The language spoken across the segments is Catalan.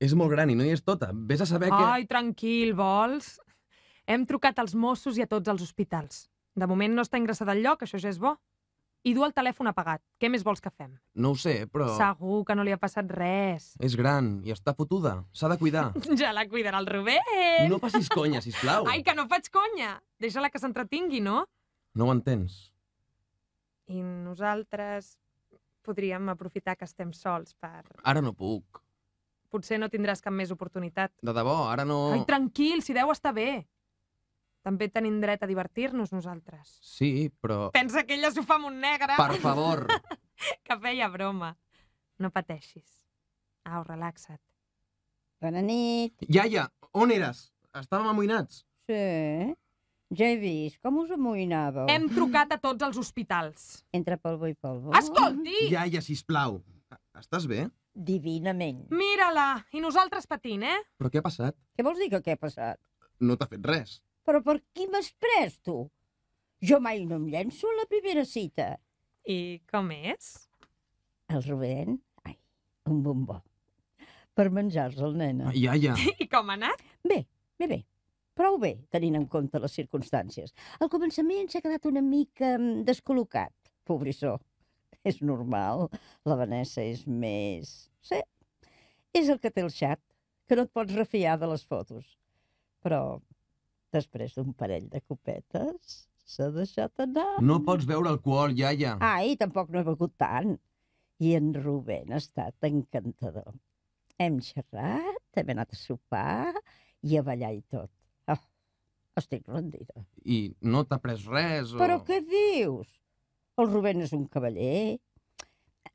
és molt gran i no hi és tota. Ves a saber Ai, que... Ai, tranquil, vols? Hem trucat als Mossos i a tots els hospitals. De moment no està ingressat al lloc, això ja és bo. I du el telèfon apagat. Què més vols que fem? No ho sé, però... Segur que no li ha passat res. És gran i està fotuda. S'ha de cuidar. ja la cuidarà el Rubén. No facis conya, sisplau. Ai, que no faig conya. Deixa-la que s'entretingui, no? No ho entens. I nosaltres podríem aprofitar que estem sols per... Ara no puc potser no tindràs cap més oportunitat. De debò, ara no... Ai, tranquil, si deu estar bé. També tenim dret a divertir-nos nosaltres. Sí, però... Pensa que ella s'ho fa amb un negre. Per favor. que feia broma. No pateixis. Au, relaxa't. Bona nit. Iaia, on eres? Estàvem amoïnats. Sí. Ja he vist. Com us amoïnàveu? Hem trucat a tots els hospitals. Entre polvo i polvo. Escolti! Iaia, sisplau. Estàs bé? divinament. Mira-la! I nosaltres patint, eh? Però què ha passat? Què vols dir que què ha passat? No t'ha fet res. Però per qui m'has pres, tu? Jo mai no em llenço a la primera cita. I com és? El Rubén? Ai, un bombó. Per menjar se el nena. Ja, ja. I com ha anat? Bé, bé, bé. Prou bé, tenint en compte les circumstàncies. Al començament s'ha quedat una mica mm, descol·locat, pobrissó. És normal. La Vanessa és més... Sí, és el que té el xat, que no et pots refiar de les fotos. Però després d'un parell de copetes s'ha deixat anar. No pots veure alcohol, iaia. Ai, tampoc no he begut tant. I en Rubén ha estat encantador. Hem xerrat, hem anat a sopar i a ballar i tot. Oh, estic rendida. I no t'ha pres res? O... Però què dius? El Rubén és un cavaller.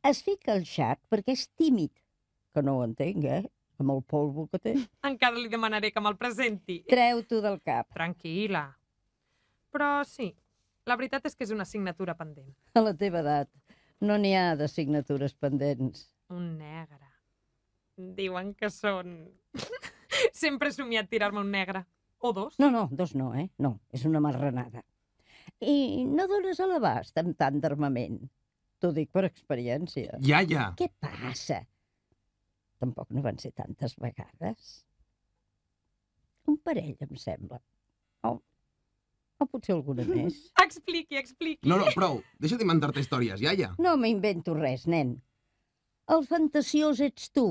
Es fica el xat perquè és tímid, que no ho entenc, eh? Amb el polvo que té. Encara li demanaré que me'l presenti. Treu-t'ho del cap. Tranquil·la. Però sí, la veritat és que és una assignatura pendent. A la teva edat no n'hi ha d'assignatures pendents. Un negre. Diuen que són... Sempre he somiat tirar-me un negre. O dos? No, no, dos no, eh? No, és una marranada i no dones a l'abast amb tant d'armament. T'ho dic per experiència. Ja, ja. Què passa? Tampoc no van ser tantes vegades. Un parell, em sembla. O, o potser alguna més. expliqui, expliqui. No, no, prou. Deixa d'inventar-te històries, iaia. No m'invento res, nen. El fantasiós ets tu.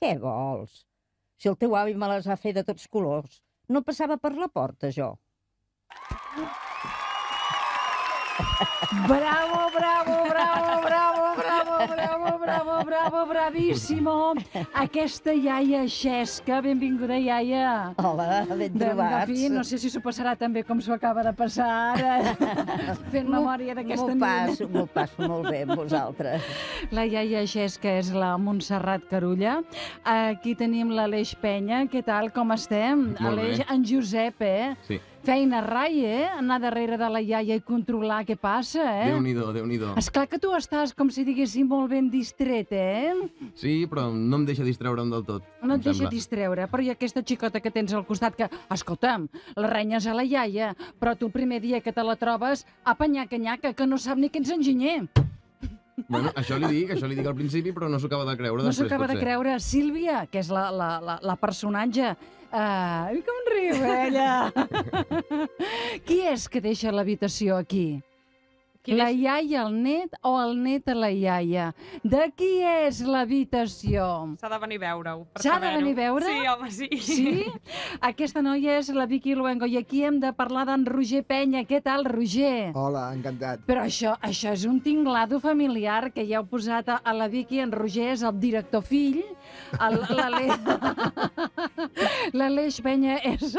Què vols? Si el teu avi me les va fer de tots colors, no passava per la porta, jo. bravo, bravo, bravo, bravo, bravo, bravo. bravo, bravo, bravíssimo. Aquesta iaia Xesca, benvinguda, iaia. Hola, ben trobats. De, fi, no sé si s'ho passarà també com s'ho acaba de passar ara, fent memòria d'aquesta M'ho Passo, m'ho passo molt bé amb vosaltres. La iaia Xesca és la Montserrat Carulla. Aquí tenim l'Aleix Penya. Què tal, com estem? Molt Aleix, bé. en Josep, eh? Sí. Feina rai, eh? Anar darrere de la iaia i controlar què passa, eh? Déu-n'hi-do, déu nhi déu Esclar que tu estàs, com si diguéssim, molt ben dist distret, eh? Sí, però no em deixa distreure'm del tot. No et deixa distreure, però hi aquesta xicota que tens al costat que, escolta'm, la renyes a la iaia, però tu el primer dia que te la trobes, apanyar canyaca, que no sap ni que ets enginyer. Bueno, això li dic, això li dic al principi, però no s'ho acaba de creure. No s'ho acaba de creure. Sílvia, que és la, la, la, la personatge, Uh, com riu, ella! Qui és que deixa l'habitació aquí? Quin la és? iaia al net o el net a la iaia. De qui és l'habitació? S'ha de venir a veure-ho. S'ha de venir a veure? Sí, home, sí. Sí? Aquesta noia és la Vicky Luengo i aquí hem de parlar d'en Roger Penya. Què tal, Roger? Hola, encantat. Però això, això és un tinglado familiar que ja heu posat a, la Vicky. En Roger és el director fill, la, la, l'Aleix Penya és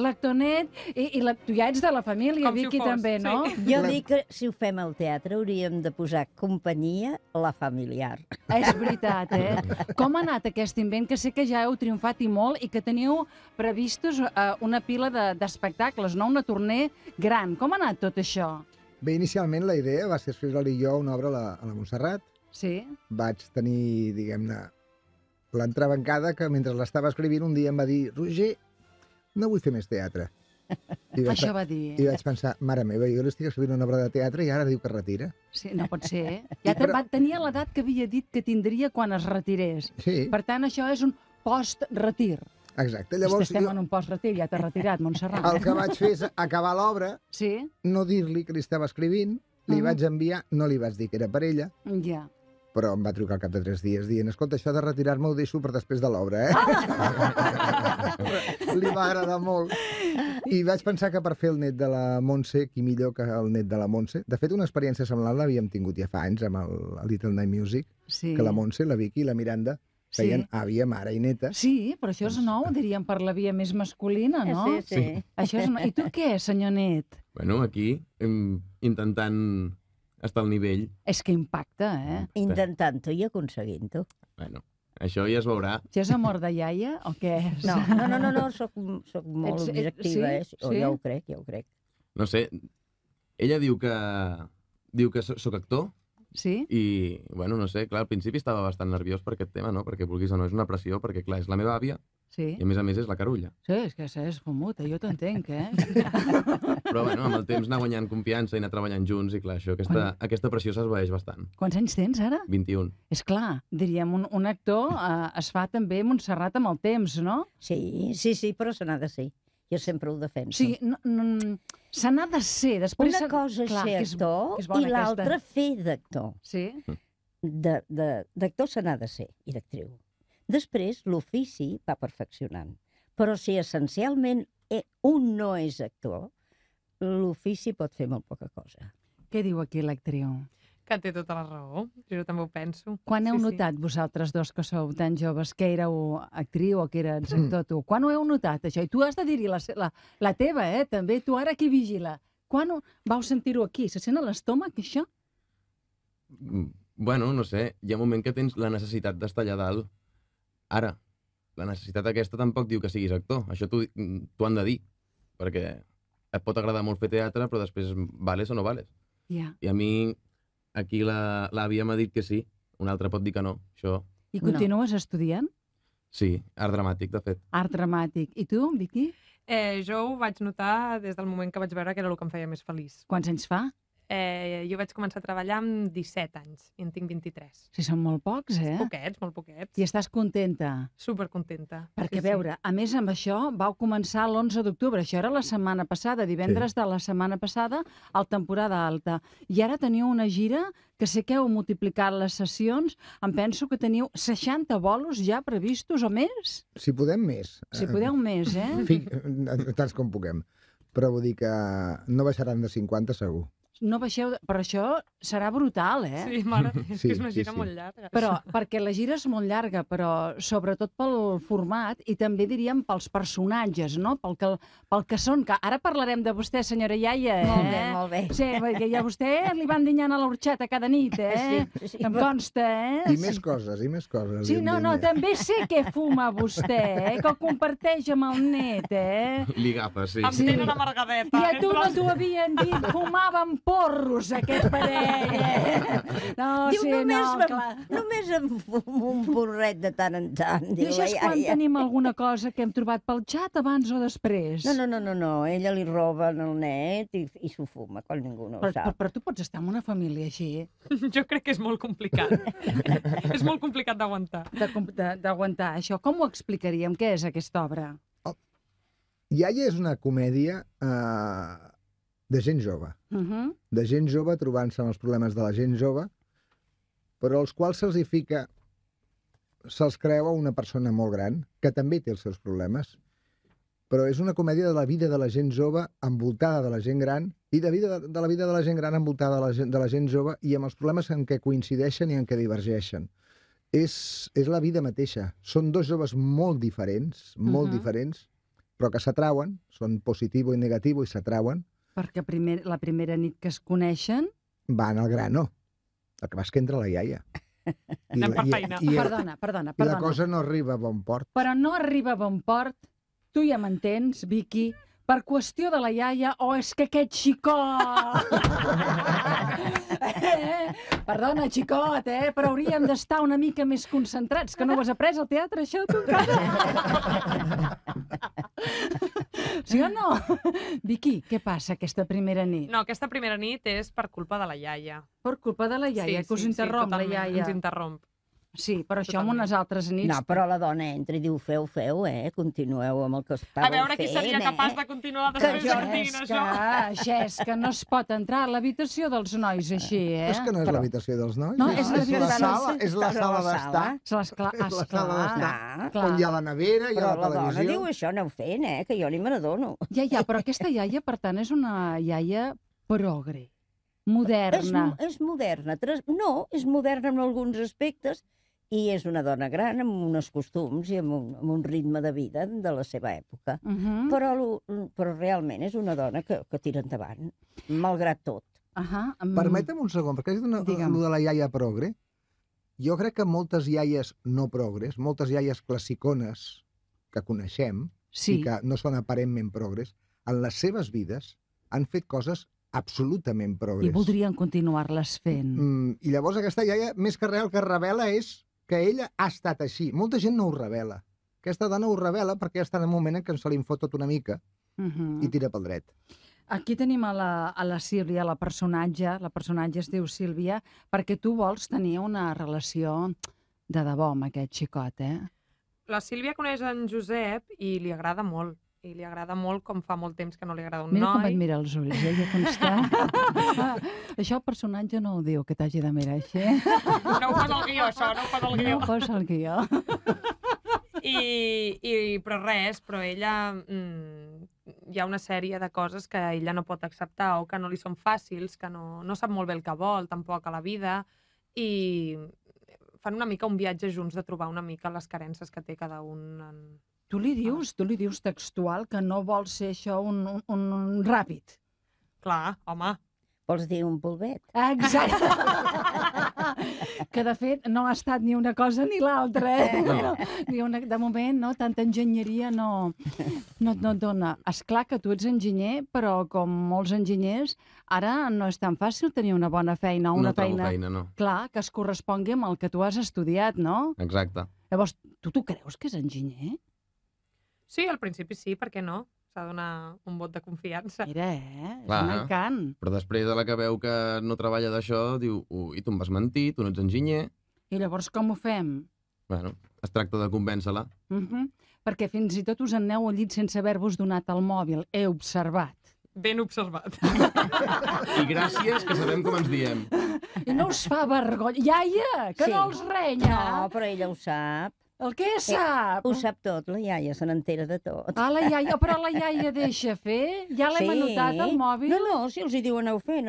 l'actonet i, i la, tu ja ets de la família, Com Vicky, si també, sí. no? Jo dic que si ho fem al teatre hauríem de posar companyia la familiar. És veritat, eh? Com ha anat aquest invent? Que sé que ja heu triomfat i molt i que teniu previstos eh, una pila d'espectacles, de, no? Una tournée gran. Com ha anat tot això? Bé, inicialment la idea va ser escriure-li jo una obra a la, a la Montserrat. Sí. Vaig tenir, diguem-ne, l'entrebancada que mentre l'estava escrivint un dia em va dir Roger, no vull fer més teatre. I vaig, Això va dir... I eh? vaig pensar, mare meva, jo l'estic escrivint una obra de teatre i ara diu que retira. Sí, no pot ser, eh? Ja te, Però... tenia l'edat que havia dit que tindria quan es retirés. Sí. Per tant, això és un post-retir. Exacte. Llavors, si estem jo... en un post-retir, ja t'has retirat, Montserrat. El que vaig fer és acabar l'obra, sí? no dir-li que li estava escrivint, li uh -huh. vaig enviar, no li vaig dir que era per ella, ja però em va trucar cap de tres dies dient escolta, això de retirar-me ho deixo per després de l'obra, eh? Ah! Li va agradar molt. I vaig pensar que per fer el net de la Montse, qui millor que el net de la Montse. De fet, una experiència semblant l'havíem tingut ja fa anys amb el Little Night Music, sí. que la Montse, la Vicky i la Miranda feien sí. àvia, mare i neta. Sí, però això és nou, diríem, per la via més masculina, no? Sí, sí. sí. Això és I tu què, senyor net? Bueno, aquí, intentant hasta al nivell... És que impacta, eh? Intentant-ho i aconseguint-ho. Bueno, això ja es veurà. Si és amor de iaia o què és? No, no, no, no, no soc, soc molt ets, objectiva, ets, sí? eh? Sí? Ja ho crec, ja ho crec. No sé, ella diu que, diu que sóc actor, Sí? I, bueno, no sé, clar, al principi estava bastant nerviós per aquest tema, no? Perquè vulguis o no, és una pressió, perquè, clar, és la meva àvia, Sí. I a més a més és la carulla. Sí, és que és fumuta, eh? jo t'entenc, eh? Però bueno, amb el temps anar guanyant confiança i anar treballant junts i clar, això, aquesta, Quan... aquesta pressió s'esvaeix bastant. Quants anys tens ara? 21. És clar, diríem, un, un actor eh, es fa també Montserrat amb el temps, no? Sí, sí, sí, però se n'ha de ser. Jo sempre ho defenso. Sí, no, no, se n'ha de ser. Després Una cosa és clar, ser actor que és, que és i l'altra aquesta... fer d'actor. Sí. Mm. D'actor se n'ha de ser, i d'actriu Després, l'ofici va perfeccionant. Però si essencialment eh, un no és actor, l'ofici pot fer molt poca cosa. Què diu aquí l'actriu? Que té tota la raó, jo també ho penso. Quan heu sí, notat sí. vosaltres dos que sou tan joves que éreu actriu o que eres mm. actor mm. tu? Quan ho heu notat això? I tu has de dir-hi la, la, la teva, eh? També tu ara qui vigila. Quan ho, vau sentir-ho aquí? Se sent a l'estómac això? Mm, bueno, no sé, hi ha un moment que tens la necessitat d'estar allà dalt Ara, la necessitat aquesta tampoc diu que siguis actor. Això t'ho han de dir, perquè et pot agradar molt fer teatre, però després vales o no vales. Yeah. I a mi, aquí l'àvia m'ha dit que sí, un altre pot dir que no. Això... I continues no. estudiant? Sí, art dramàtic, de fet. Art dramàtic. I tu, Vicky? Eh, jo ho vaig notar des del moment que vaig veure que era el que em feia més feliç. Quants anys fa? eh, jo vaig començar a treballar amb 17 anys i en tinc 23. Sí, són molt pocs, eh? Poquets, molt poquets. I estàs contenta? Supercontenta. Perquè, sí, a veure, sí. a més amb això vau començar l'11 d'octubre, això era la setmana passada, divendres sí. de la setmana passada, al temporada alta. I ara teniu una gira que sé que heu multiplicat les sessions, em penso que teniu 60 bolos ja previstos o més? Si podem, més. Si podeu, més, eh? Fic, eh, tants com puguem. Però vull dir que no baixaran de 50, segur no baixeu... De... Però això serà brutal, eh? Sí, mare, és sí, que és una gira sí, sí. molt llarga. Però, perquè la gira és molt llarga, però sobretot pel format i també diríem pels personatges, no? Pel que, pel que són, que ara parlarem de vostè, senyora iaia, eh? Molt bé, molt bé. Sí, perquè ja vostè li van dinyant a l'orxata cada nit, eh? Sí, sí. Em consta, eh? I més coses, i més coses. Sí, no, no, també sé que fuma vostè, eh? Que el comparteix amb el net, eh? Li gapa, sí. Em tenen amargadeta. I a tu eh? no t'ho havien dit, amb porros, aquest parella. Eh? No, Diu, sí, només, no, clar. només em fumo un porret de tant en tant. Diu, I això és ai, quan ai, tenim ai. alguna cosa que hem trobat pel xat abans o després. No, no, no, no, no. ella li roba el net i, i s'ho fuma, quan ningú no però, ho sap. Però, però tu pots estar amb una família així? jo crec que és molt complicat. és molt complicat d'aguantar. D'aguantar això. Com ho explicaríem? Què és aquesta obra? Oh, Iaia és una comèdia... Eh de gent jove. Uh -huh. De gent jove trobant-se amb els problemes de la gent jove, però els quals se'ls hi fica, se'ls creu una persona molt gran, que també té els seus problemes, però és una comèdia de la vida de la gent jove envoltada de la gent gran i de, vida, de la vida de la gent gran envoltada de la gent, de la gent jove i amb els problemes en què coincideixen i en què divergeixen. És, és la vida mateixa. Són dos joves molt diferents, molt uh -huh. diferents, però que s'atrauen, són positiu i negatiu i s'atrauen, perquè primer, la primera nit que es coneixen... Van al grano. El que vas que entra la iaia. I la, i, i, i, perdona, perdona, perdona. I la cosa no arriba a bon port. Però no arriba a bon port, tu ja m'entens, Vicky, per qüestió de la iaia o és que aquest xicot... Perdona, xicot, eh? Però hauríem d'estar una mica més concentrats, que no ho has après al teatre, això, tu, encara? Sí o no? Vicky, què passa aquesta primera nit? No, aquesta primera nit és per culpa de la iaia. Per culpa de la iaia, sí, que us interromp sí, la iaia. ens interromp. Sí, però això amb unes altres nits... No, però la dona entra i diu, feu, feu, eh? Continueu amb el que estàveu fent, A veure qui seria eh? capaç de continuar després de que diguin ah, això. Gesca, no es pot entrar a l'habitació dels nois així, eh, eh? és que no és però... l'habitació dels nois. No, és, és, la sala, és la sala d'estar. És la sala d'estar, on ah, hi ha la nevera, hi ha la, la televisió... Però la dona diu això, aneu fent, eh? Que jo ni me n'adono. Ja, ja, però aquesta iaia, per tant, és una iaia progre moderna. És, és moderna. No, és moderna en alguns aspectes i és una dona gran amb uns costums i amb un, amb un ritme de vida de la seva època. Uh -huh. però, però realment és una dona que, que tira endavant, malgrat tot. Uh -huh. um... Permetem un segon, perquè és una, allò de la iaia progre. Jo crec que moltes iaies no progres, moltes iaies classicones que coneixem sí. i que no són aparentment progres, en les seves vides han fet coses absolutament progres. I voldrien continuar-les fent. Mm, I llavors aquesta iaia, més que real, que revela és que ella ha estat així. Molta gent no ho revela. Aquesta dona ho revela perquè està en un moment en què se li infot tot una mica uh mhm. -huh. i tira pel dret. Aquí tenim a la, a la Sílvia, la personatge, la personatge es diu Sílvia, perquè tu vols tenir una relació de debò amb aquest xicot, eh? La Sílvia coneix en Josep i li agrada molt i li agrada molt com fa molt temps que no li agrada un mira noi. Mira com et mira els ulls, eh? com està. això el personatge no ho diu, que t'hagi de mirar així. No ho fa el guió, això, no ho fa el guió. No ho posa el guió. I, i, però res, però ella... Mm, hi ha una sèrie de coses que ella no pot acceptar o que no li són fàcils, que no, no sap molt bé el que vol, tampoc a la vida, i fan una mica un viatge junts de trobar una mica les carences que té cada un en, Tu li dius, tu li dius textual que no vol ser això un, un, un ràpid. Clar, home. Vols dir un polvet? Exacte. que de fet no ha estat ni una cosa ni l'altra, eh? No. Ni una, de moment, no, tanta enginyeria no, no, no et dona. És clar que tu ets enginyer, però com molts enginyers, ara no és tan fàcil tenir una bona feina, una no feina, feina no. clar, que es correspongui amb el que tu has estudiat, no? Exacte. Llavors, tu, tu creus que és enginyer? Sí, al principi sí, per què no? S'ha de donar un vot de confiança. Mira, eh? Clar, és un encant. Però després de la que veu que no treballa d'això, diu, ui, tu em vas mentir, tu no ets enginyer. I llavors com ho fem? Bueno, es tracta de convèncer-la. Uh -huh. Perquè fins i tot us en aneu al llit sense haver-vos donat el mòbil. He observat. Ben observat. I gràcies, que sabem com ens diem. I no us fa vergonya. Iaia, que sí. no els renya. No, però ella ho sap. El què eh, sap? Ho sap tot, la iaia, se n'entera de tot. Ah, la iaia, però la iaia deixa fer? Ja l'hem sí. anotat al mòbil? No, no, si els hi diuen aneu fent,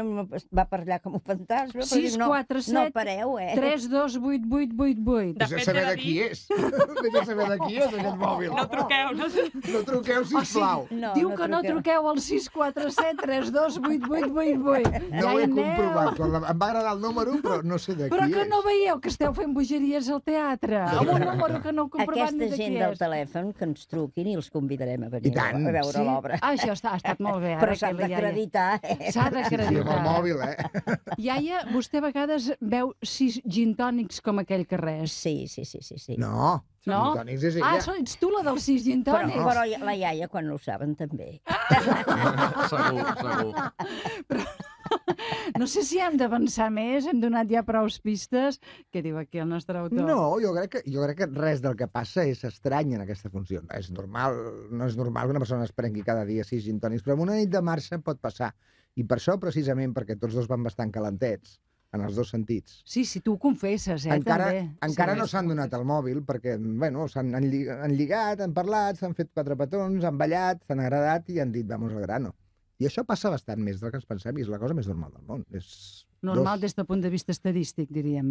va per allà com un fantasma. 6, diu, no, 4, 7, no pareu, eh? 3, 2, 8, 8, 8, 8. De fet, saber de, de qui és. Deixa saber de qui és aquest mòbil. No truqueu, no, no truqueu, sisplau. O sigui, no, diu no que truqueu. no truqueu al 6, 4, 7, 3, 2, 8, 8, 8, 8. No ja ho he aneu. comprovat. Però Em va agradar el número, però no sé de però qui és. Però que no veieu que esteu fent bogeries al teatre. Amb un número que no comprovat Aquesta de gent qui del és. telèfon que ens truquin i els convidarem a venir tant, a veure sí. l'obra. Ah, això està, ha estat molt bé. Ara, Però s'ha d'acreditar, eh? S'ha d'acreditar. Sí, amb el mòbil, eh? Iaia, vostè a vegades veu sis gintònics com aquell que res. Sí, sí, sí, sí. sí. No, no? és ella. Ah, so, ets tu la dels sis gintònics. Però, però la iaia, quan ho saben, també. Ah! segur, segur. Però no sé si hem d'avançar més, hem donat ja prou pistes. Què diu aquí el nostre autor? No, jo crec que, jo crec que res del que passa és estrany en aquesta funció. És normal, no és normal que una persona es prengui cada dia sis gintònics, però en una nit de marxa pot passar. I per això, precisament, perquè tots dos van bastant calentets, en els dos sentits. Sí, si sí, tu ho confesses, eh, encara, també. Encara sí, no s'han donat el mòbil, perquè, bueno, s'han han lligat, han parlat, s'han fet quatre petons, han ballat, s'han agradat i han dit, vamos al grano. I això passa bastant més del que ens pensem i és la cosa més normal del món. És normal dos... des del punt de vista estadístic, diríem.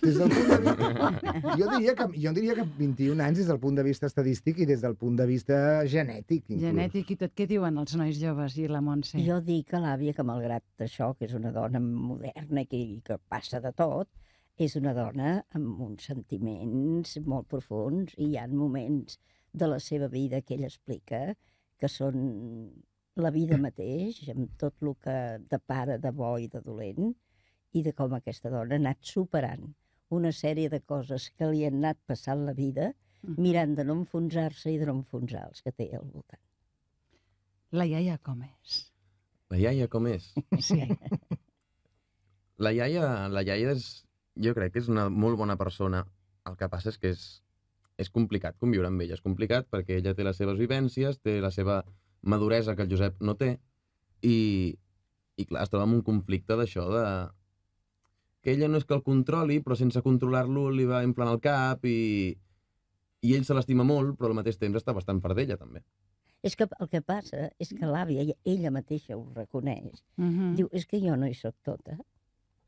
Des del punt de vista... Jo diria, que, jo diria que 21 anys des del punt de vista estadístic i des del punt de vista genètic. Inclús. Genètic i tot. Què diuen els nois joves i la Montse? Jo dic que l'àvia, que malgrat això, que és una dona moderna i que, que passa de tot, és una dona amb uns sentiments molt profuns i hi ha moments de la seva vida que ell explica que són la vida mm. mateix, amb tot el que de pare, de bo i de dolent, i de com aquesta dona ha anat superant una sèrie de coses que li han anat passant la vida, mm-hmm. mirant de no enfonsar-se i de no enfonsar els que té al voltant. La iaia com és? La iaia com és? Sí. La iaia, la iaia és, jo crec que és una molt bona persona. El que passa és que és, és complicat conviure amb ella. És complicat perquè ella té les seves vivències, té la seva maduresa que el Josep no té i, i clar, es troba en un conflicte d'això de que ella no és que el controli, però sense controlar-lo li va implant el cap i, i ell se l'estima molt, però al mateix temps està bastant per d'ella, també. És que el que passa és que l'àvia, ella mateixa ho reconeix, uh -huh. diu, és que jo no hi sóc tota.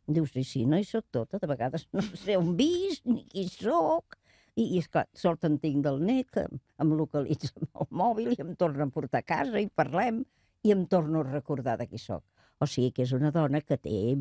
Diu, sí, sí, no hi sóc tota, de vegades no sé on visc, ni qui sóc, i, i esclar, sort en tinc del net, que em localitza amb el mòbil i em torna a portar a casa i parlem i em torno a recordar de qui sóc. O sigui que és una dona que té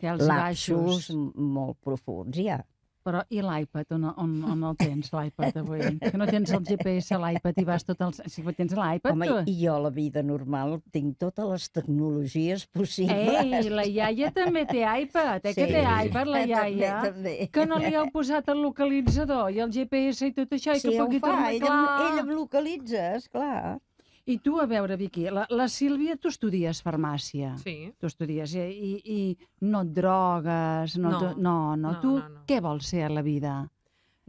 té els laxos baixos. molt profuns, ja. Però i l'iPad? On, on, on el tens, l'iPad, avui? Que no tens el GPS a l'iPad i vas tot el... Si tens l'iPad, Home, tu? i jo a la vida normal tinc totes les tecnologies possibles. Ei, la iaia també té iPad, eh? Sí. Que té iPad, la iaia. també, també. Que no li heu posat el localitzador i el GPS i tot això, i sí, que poc hi torna, clar. ell, ell em localitza, esclar. I tu, a veure, Vicky, la, la Sílvia, tu estudies farmàcia. Sí. Tu estudies eh, i, i, no et drogues, no... No, no, no. no tu no, no. què vols ser a la vida?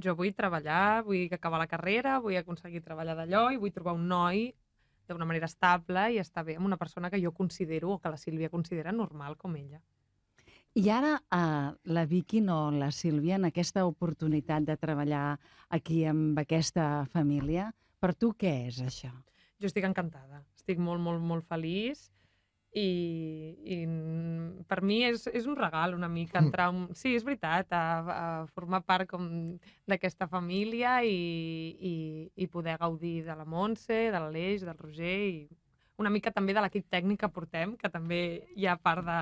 Jo vull treballar, vull acabar la carrera, vull aconseguir treballar d'allò i vull trobar un noi d'una manera estable i estar bé amb una persona que jo considero o que la Sílvia considera normal com ella. I ara eh, la Vicky, no la Sílvia, en aquesta oportunitat de treballar aquí amb aquesta família, per tu què és això? jo estic encantada. Estic molt, molt, molt feliç i, i per mi és, és un regal una mica mm. entrar... Un... Sí, és veritat, a, a formar part com d'aquesta família i, i, i poder gaudir de la Montse, de l'Aleix, del Roger i una mica també de l'equip tècnic que portem, que també hi ha part de,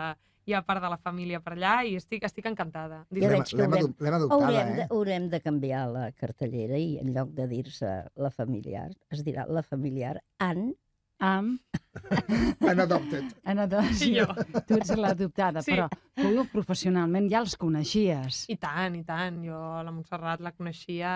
hi ha part de la família per allà i estic, estic encantada. Jo veig que haurem, adoptada, haurem, eh? de, haurem de canviar la cartellera i en lloc de dir-se la familiar, es dirà la familiar an Am. An adopted. An adopted. Sí, jo. Tu ets l'adoptada, sí. però tu professionalment ja els coneixies. I tant, i tant. Jo la Montserrat la coneixia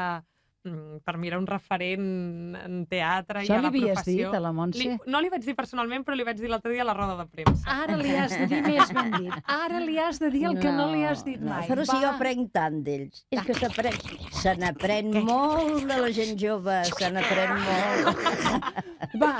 Mm, per mirar un referent en teatre Això i a la professió. Això li havies dit a la Montse? Li, no li vaig dir personalment, però li vaig dir l'altre dia a la roda de premsa. Ara li has de dir més ben dit. Ara li has de dir el no, que no li has dit no, mai. Però si jo aprenc tant d'ells. És que s'aprèn... Se n'aprèn molt de la gent jove. Se n'aprèn molt. Va.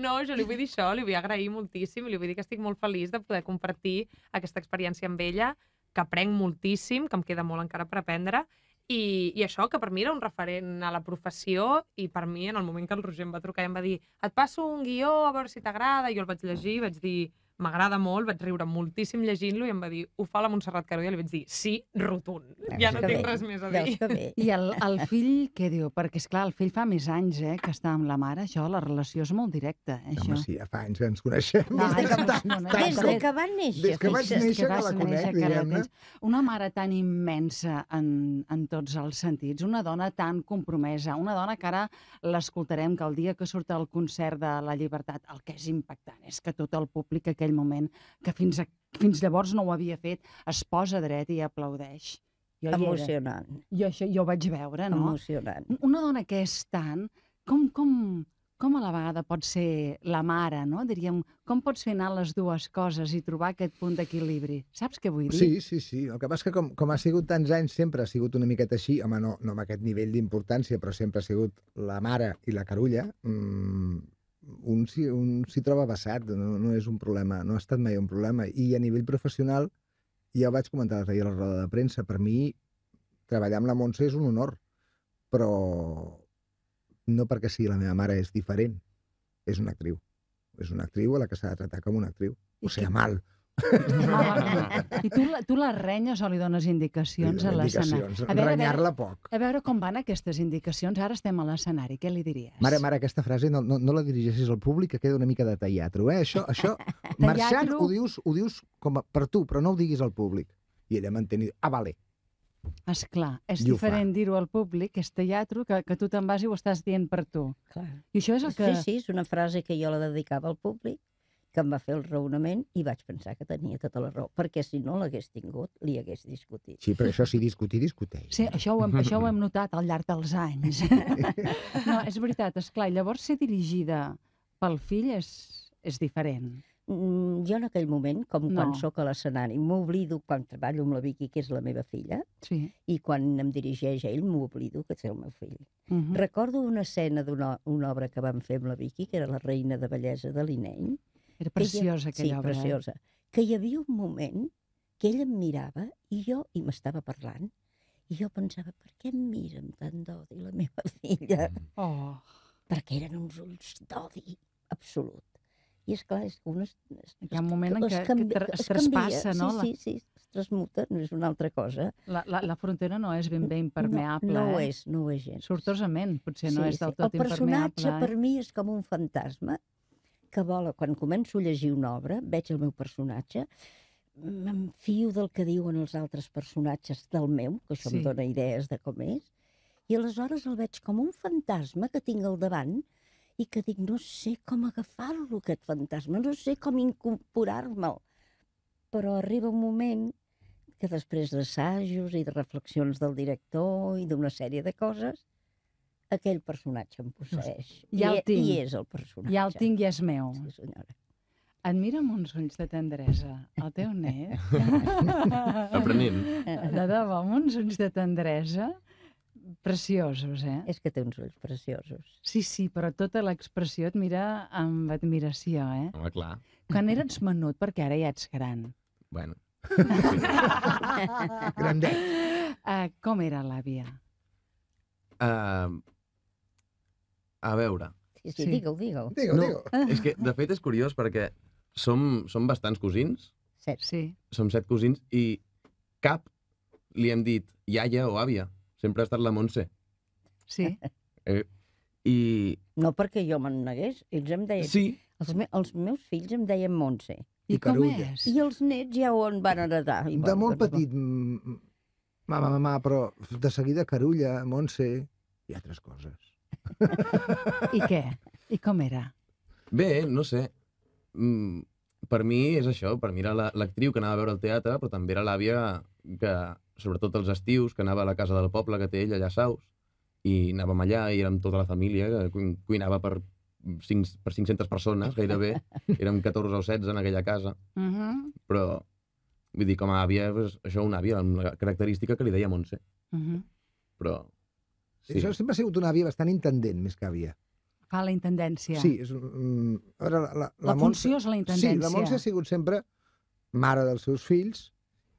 No, jo li vull dir això, li vull agrair moltíssim, li vull dir que estic molt feliç de poder compartir aquesta experiència amb ella, que aprenc moltíssim, que em queda molt encara per aprendre, i, I això, que per mi era un referent a la professió, i per mi, en el moment que el Roger em va trucar i em va dir et passo un guió, a veure si t'agrada, i jo el vaig llegir i vaig dir m'agrada molt, vaig riure moltíssim llegint-lo i em va dir, ho fa la Montserrat Caro, i li vaig dir, sí, rotund, Veus ja no tinc bé. res més a dir. I el, el fill, què diu? Perquè, és clar el fill fa més anys eh, que està amb la mare, això, la relació és molt directa, eh, això. Home, sí, ja fa anys que ens coneixem. No, des, de que, no, no, des de que van néixer, des que vaig néixer que, que la conec, diguem-ne. Una mare tan immensa en, en tots els sentits, una dona tan compromesa, una dona que ara l'escoltarem, que el dia que surt el concert de la llibertat, el que és impactant és que tot el públic aquell aquell moment, que fins, a, fins llavors no ho havia fet, es posa dret i aplaudeix. Jo Emocionant. Jo, això, jo ho vaig veure, no? Emocionant. Una dona que és tant, com, com, com a la vegada pot ser la mare, no? Diríem, com pots fer anar les dues coses i trobar aquest punt d'equilibri? Saps què vull dir? Sí, sí, sí. El que passa que com, com ha sigut tants anys, sempre ha sigut una miqueta així, home, no, no amb aquest nivell d'importància, però sempre ha sigut la mare i la carulla, mmm, un, un s'hi troba vessat, no, no és un problema, no ha estat mai un problema. I a nivell professional, ja ho vaig comentar l'altre dia a la roda de premsa, per mi treballar amb la Montse és un honor, però no perquè sigui la meva mare, és diferent. És una actriu. És una actriu a la que s'ha de tractar com una actriu. O sigui, mal. I tu, tu la renyes o li dones indicacions a l'escenari? Renyar-la poc. A veure com van aquestes indicacions. Ara estem a l'escenari, què li diries? Mare, mare, aquesta frase no, no, no la dirigessis al públic, que queda una mica de teatre, eh? Això, això marxant ho dius, ho dius com a, per tu, però no ho diguis al públic. I ella mantenir... Ah, vale. És clar, és diferent dir-ho al públic, és teatre, que, que tu te'n vas i ho estàs dient per tu. Clar. I això és el que... Sí, sí, és una frase que jo la dedicava al públic que em va fer el raonament i vaig pensar que tenia tota la raó, perquè si no l'hagués tingut, li hagués discutit. Sí, però això sí, discutir, discuteix. Sí, això ho hem, això ho hem notat al llarg dels anys. no, és veritat, és clar. Llavors, ser dirigida pel fill és, és diferent. Mm, jo en aquell moment, com no. quan sóc a l'escenari, m'oblido quan treballo amb la Vicky, que és la meva filla, sí. i quan em dirigeix a ell m'oblido que és el meu fill. Uh mhm. -huh. Recordo una escena d'una una obra que vam fer amb la Vicky, que era la reina de bellesa de l'Ineny, era preciosa ella, aquella sí, obra. Sí, eh? preciosa. Eh? Que hi havia un moment que ella em mirava i jo, i m'estava parlant, i jo pensava, per què em mira amb tant d'odi la meva filla? Mm. Oh. Perquè eren uns ulls d'odi absolut. I és clar, és que un es, es, Hi ha un moment en què, canvi, que es, es traspassa, no? Sí, sí, sí, es transmuta, no és una altra cosa. La, la, la frontera no és ben bé impermeable. No, no eh? ho és, no ho és gens. Sortosament, potser sí, no és del tot impermeable. El personatge impermeable, eh? per mi és com un fantasma que vola, quan començo a llegir una obra, veig el meu personatge, m'enfio del que diuen els altres personatges del meu, que això sí. em dona idees de com és, i aleshores el veig com un fantasma que tinc al davant i que dic, no sé com agafar-lo, aquest fantasma, no sé com incorporar-me'l. Però arriba un moment que després d'assajos i de reflexions del director i d'una sèrie de coses, aquell personatge em posseix. Ja el e- I, tinc. I és el personatge. Ja el tinc i és meu. Sí, senyora. Et mira amb uns ulls de tendresa, el teu net. Aprenent. De debò, amb uns ulls de tendresa preciosos, eh? És que té uns ulls preciosos. Sí, sí, però tota l'expressió et mira amb admiració, eh? Home, clar. Quan eres menut, perquè ara ja ets gran. Bueno. Grandet. Uh, com era l'àvia? Uh, a veure... Sí, sí, digue-ho, digue-ho. Digue no, digue És que, de fet, és curiós perquè som, som bastants cosins. Set. Sí. Som set cosins i cap li hem dit iaia o àvia. Sempre ha estat la Montse. Sí. Eh, I... No perquè jo me'n negués, ells em deien... Sí. Els, me els meus fills em deien Montse. I, I com és? I els nets ja ho en van heretar. I de molt doncs petit, mama, mama, però de seguida Carulla, Montse i altres coses. I què? I com era? Bé, no sé. Mm, per mi és això, per mi era l'actriu la, que anava a veure el teatre, però també era l'àvia que, sobretot els estius, que anava a la casa del poble que té ell allà a Saus, i anàvem allà i érem tota la família, que cuinava per, 5, per 500 persones, gairebé. Érem 14 o 16 en aquella casa. Uh mhm. -huh. Però, vull dir, com a àvia, pues, això una àvia, amb la característica que li deia Montse. Uh mhm. -huh. Però Sí. Això sempre ha sigut una via bastant intendent, més que havia. Ah, la intendència. Sí. És, mm, ara, veure, la, la, la, la funció Montse, és la intendència. Sí, la Montse ha sigut sempre mare dels seus fills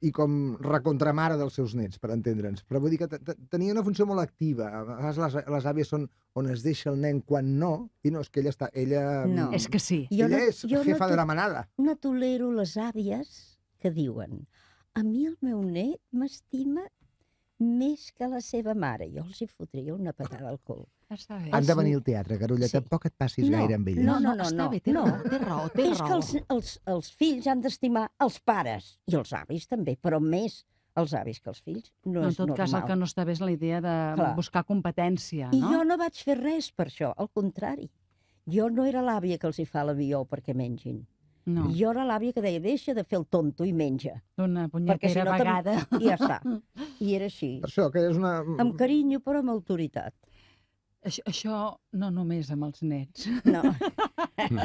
i com recontramare dels seus nets, per entendre'ns. Però vull dir que tenia una funció molt activa. A vegades les, les àvies són on es deixa el nen quan no, i no, és que ella està... Ella, no, mm, és que sí. Ella jo no, és jo jefa no de la manada. No tolero les àvies que diuen a mi el meu net m'estima més que la seva mare. Jo els hi fotria una patada al cul. Han de venir al teatre, Carulla, sí. tampoc et passis no, gaire amb ells. No, no, no, no, bé, té no. Raó, té raó, té És raó. que els, els, els fills han d'estimar els pares i els avis també, però més els avis que els fills no, no és normal. En tot cas, el que no està bé és la idea de Clar. buscar competència, no? I jo no vaig fer res per això, al contrari. Jo no era l'àvia que els hi fa l'avió perquè mengin. No. I jo era l'àvia que deia, deixa de fer el tonto i menja. Una punyetera si no vegada. I ja està. I era així. Per això, que és una... Amb carinyo, però amb autoritat. Això, això no només amb els nets. No.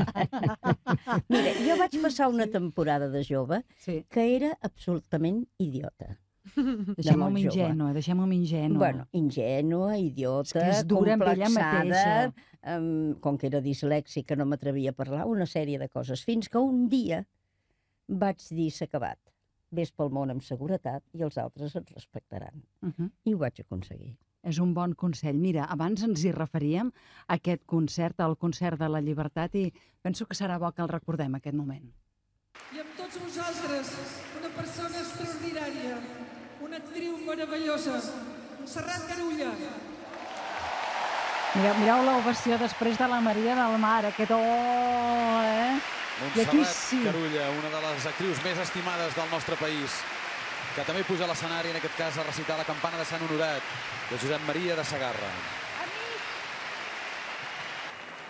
Mira, jo vaig passar una temporada de jove sí. que era absolutament idiota. Deixem-ho ingenua, deixem-ho ingenua. Bueno, ingenua, idiota, és que és complexada, amb com que era dislèxica no m'atrevia a parlar, una sèrie de coses. Fins que un dia vaig dir s'ha acabat. Ves pel món amb seguretat i els altres et respectaran. Uh -huh. I ho vaig aconseguir. És un bon consell. Mira, abans ens hi referíem, a aquest concert, al concert de la llibertat, i penso que serà bo que el recordem, aquest moment. I amb tots vosaltres, una persona extraordinària actriu meravellosa, Montserrat Carulla. Mireu, mireu l'ovació després de la Maria del Mar, aquest oh, eh? Montserrat I aquí sí. Carulla, una de les actrius més estimades del nostre país, que també puja a l'escenari, en aquest cas, a recitar la campana de Sant Honorat, de Josep Maria de Sagarra.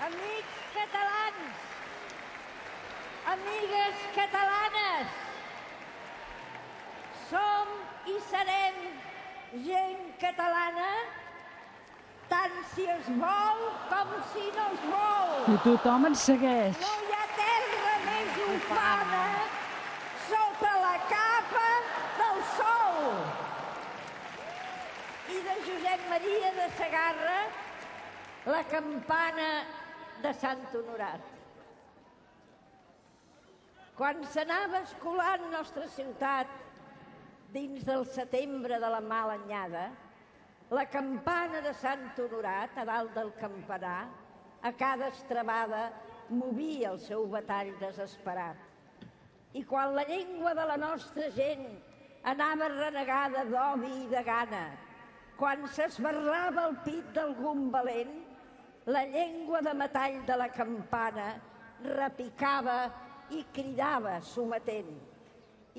amics catalans, amigues catalanes, som i serem gent catalana tant si es vol com si no es vol. I tothom ens segueix. No hi ha terra més ufana sota la capa del sol. I de Josep Maria de Segarra, la campana de Sant Honorat. Quan s'anava escolant nostra ciutat, dins del setembre de la mala anyada, la campana de Sant Honorat, a dalt del campanar, a cada estrabada movia el seu batall desesperat. I quan la llengua de la nostra gent anava renegada d'odi i de gana, quan s'esbarrava el pit d'algun valent, la llengua de metall de la campana repicava i cridava sometent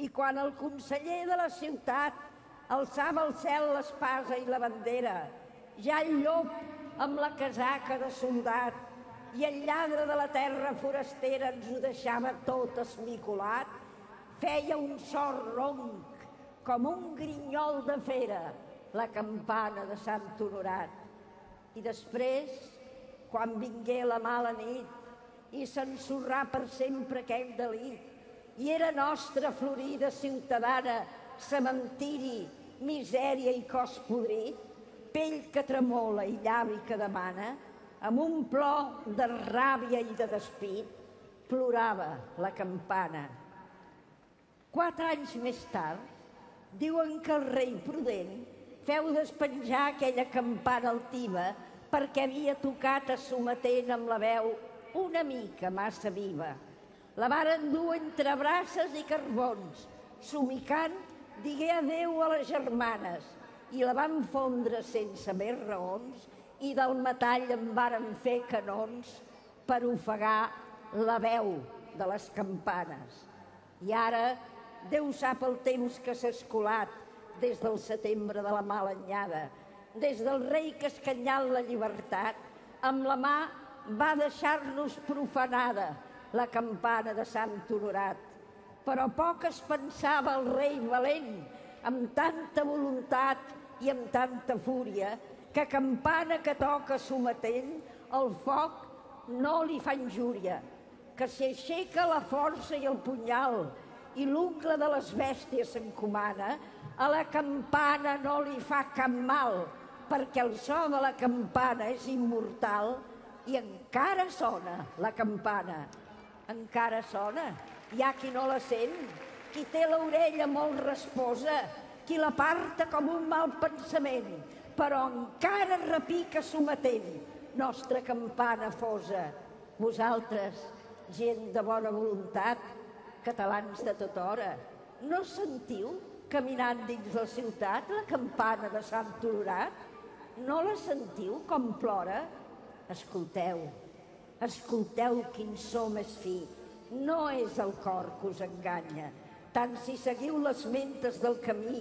i quan el conseller de la ciutat alçava al cel l'espasa i la bandera, ja el llop amb la casaca de soldat i el lladre de la terra forastera ens ho deixava tot esmicolat, feia un so ronc com un grinyol de fera la campana de Sant Honorat. I després, quan vingué la mala nit i s'ensorrà per sempre aquell delit, i era nostra florida ciutadana, cementiri, misèria i cos podrit, pell que tremola i llavi que demana, amb un plor de ràbia i de despit, plorava la campana. Quatre anys més tard, diuen que el rei prudent feu despenjar aquella campana altiva perquè havia tocat a sometent amb la veu una mica massa viva. La varen dur entre braces i carbons, somicant digué adeu a les germanes i la van fondre sense més raons i del metall en varen fer canons per ofegar la veu de les campanes. I ara, Déu sap el temps que s'ha escolat des del setembre de la malanyada, des del rei que escanyat la llibertat, amb la mà va deixar-nos profanada, la campana de Sant Honorat. Però poc es pensava el rei valent, amb tanta voluntat i amb tanta fúria, que campana que toca sometent, el foc no li fa injúria, que s'aixeca la força i el punyal, i l'uncle de les bèsties s'encomana, a la campana no li fa cap mal, perquè el so de la campana és immortal i encara sona la campana encara sona. Hi ha qui no la sent, qui té l'orella molt resposa, qui la parta com un mal pensament, però encara repica sometent, nostra campana fosa. Vosaltres, gent de bona voluntat, catalans de tota hora, no sentiu caminant dins la ciutat la campana de Sant Tolorat? No la sentiu com plora? Escolteu, Escolteu quin so més fi. No és el cor que us enganya, tant si seguiu les mentes del camí,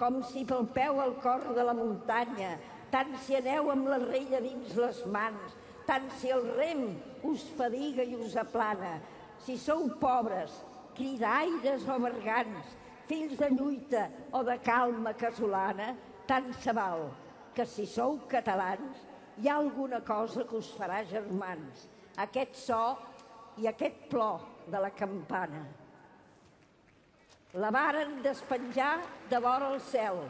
com si palpeu el cor de la muntanya, tant si aneu amb la rella dins les mans, tant si el rem us fadiga i us aplana, si sou pobres, cridaires o bergants, fills de lluita o de calma casolana, tant se val que si sou catalans hi ha alguna cosa que us farà germans aquest so i aquest plor de la campana. La varen despenjar de vora el cel,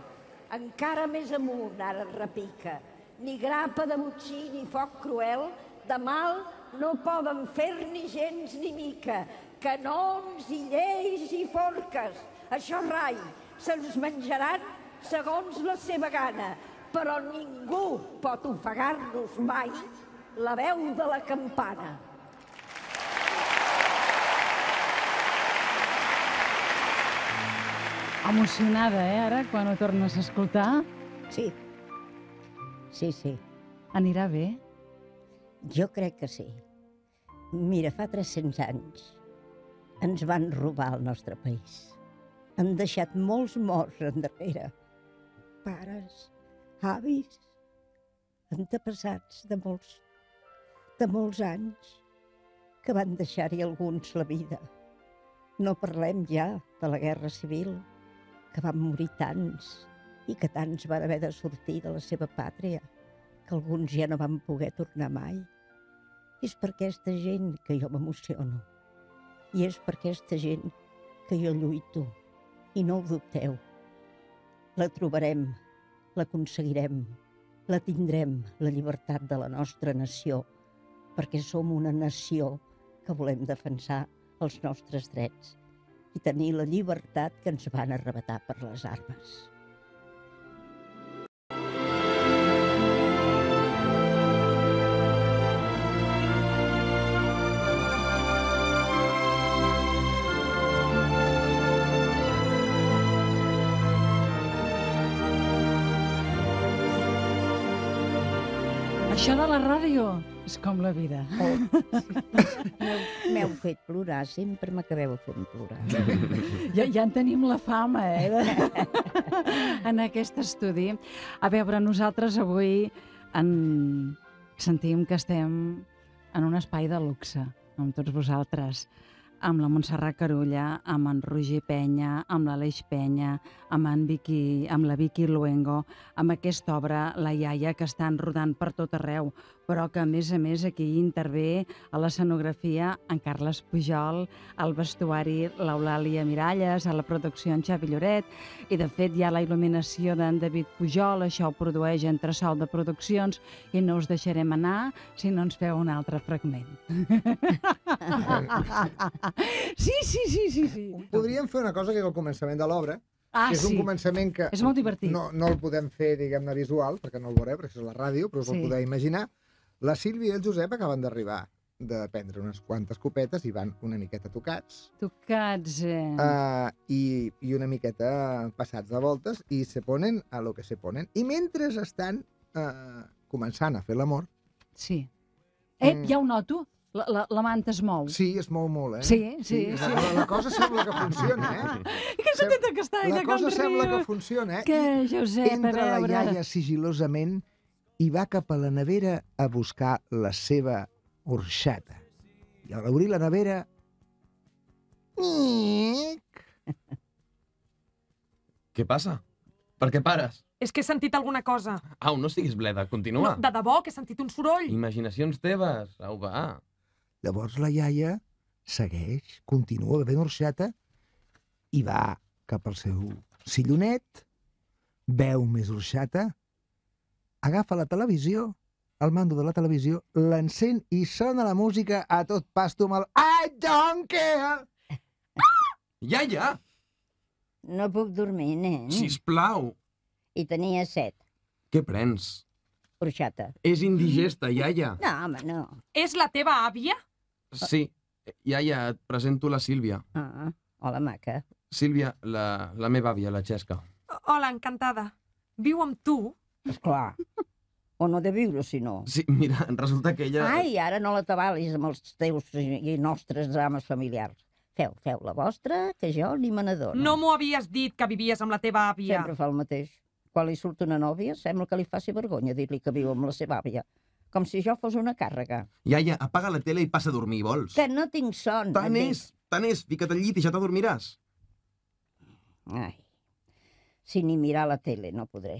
encara més amunt ara repica. Ni grapa de motxí ni foc cruel, de mal no poden fer-ni gens ni mica. Canons i lleis i forques, això rai, se'ls menjaran segons la seva gana, però ningú pot ofegar-nos mai la veu de la campana. Emocionada, eh, ara, quan ho tornes a escoltar? Sí. Sí, sí. Anirà bé? Jo crec que sí. Mira, fa 300 anys ens van robar el nostre país. Han deixat molts morts endarrere. Pares, avis, antepassats de molts de molts anys que van deixar-hi alguns la vida. No parlem ja de la Guerra Civil, que van morir tants i que tants van haver de sortir de la seva pàtria, que alguns ja no van poder tornar mai. És per aquesta gent que jo m'emociono i és per aquesta gent que jo lluito i no ho dubteu. La trobarem, l'aconseguirem, la tindrem, la llibertat de la nostra nació, perquè som una nació que volem defensar els nostres drets i tenir la llibertat que ens van arrebatar per les armes. Això de la ràdio, és com la vida. Oh. M'heu fet plorar, sempre m'acabeu fent plorar. Ja, ja en tenim la fama, eh? en aquest estudi. A veure, nosaltres avui en... sentim que estem en un espai de luxe, amb tots vosaltres amb la Montserrat Carulla, amb en Roger Penya, amb l'Aleix Penya, amb en Vicky, amb la Vicky Luengo, amb aquesta obra, La iaia, que estan rodant per tot arreu però que a més a més aquí intervé a l'escenografia en Carles Pujol, al vestuari l'Eulàlia Miralles, a la producció en Xavi Lloret, i de fet hi ha la il·luminació d'en David Pujol, això ho produeix entre sol de produccions, i no us deixarem anar si no ens feu un altre fragment. sí, sí, sí, sí, sí. Podríem fer una cosa que és el començament de l'obra, Ah, és un començament que... És molt divertit. No, no el podem fer, diguem-ne, visual, perquè no el veureu, perquè és la ràdio, però us sí. el podeu imaginar. La Sílvia i el Josep acaben d'arribar de prendre unes quantes copetes i van una miqueta tocats. Tocats, eh? Uh, i, I una miqueta passats de voltes i se ponen a lo que se ponen. I mentre estan uh, començant a fer l'amor... Sí. Eh, mm. ja ho noto. La, la, la manta es mou. Sí, es mou molt, eh? Sí, sí. sí, sí. La, la cosa sembla que funciona, eh? Que se t'ha que estar La cosa riu. sembla que funciona, eh? Que, Josep, Entra a veure... la iaia sigilosament i va cap a la nevera a buscar la seva orxata. I a l'obrir la nevera... Nic! Què passa? Per què pares? És que he sentit alguna cosa. Au, no siguis bleda, continua. No, de debò, que he sentit un soroll. Imaginacions teves, au, va. Llavors la iaia segueix, continua bevent orxata i va cap al seu sillonet, veu més orxata, agafa la televisió, el mando de la televisió, l'encén i sona la música a tot pasto amb el I don't care! Ja, ja! No puc dormir, nen. Sisplau! I tenia set. Què prens? Orxata. És indigesta, iaia. No, home, no. És la teva àvia? Sí. Iaia, et presento la Sílvia. Ah, hola, maca. Sílvia, la, la meva àvia, la Xesca. Hola, encantada. Viu amb tu és clar. O no de viure, si no. Sí, mira, resulta que ella... Ai, ara no la tabalis amb els teus i nostres drames familiars. Feu, feu la vostra, que jo ni me n'adono. No m'ho havies dit, que vivies amb la teva àvia. Sempre fa el mateix. Quan li surt una nòvia, sembla que li faci vergonya dir-li que viu amb la seva àvia com si jo fos una càrrega. Iaia, apaga la tele i passa a dormir, vols? Que no tinc son. Tant és, tant és. Fica't al llit i ja t'adormiràs. Ai, si ni mirar la tele no podré.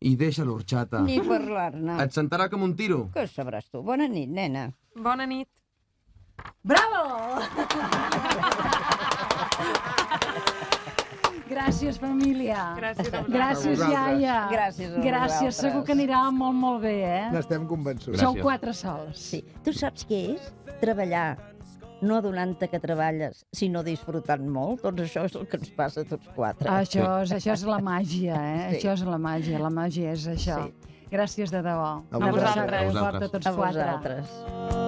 I deixa l'orxata. Ni parlar-ne. Et sentarà com un tiro. Què sabràs tu? Bona nit, nena. Bona nit. Bravo! Gràcies, família. Gràcies, Gràcies iaia. Gràcies, Gràcies. Segur que anirà molt, molt bé, eh? N'estem convençuts. Sou quatre sols. Sí. Tu saps què és? Treballar no donant-te que treballes, sinó disfrutant molt, doncs això és el que ens passa a tots quatre. Això és, això és la màgia, eh? Sí. Això és la màgia, la màgia és això. Sí. Gràcies de debò. A vosaltres. A vosaltres. A vosaltres. A vosaltres. A vosaltres.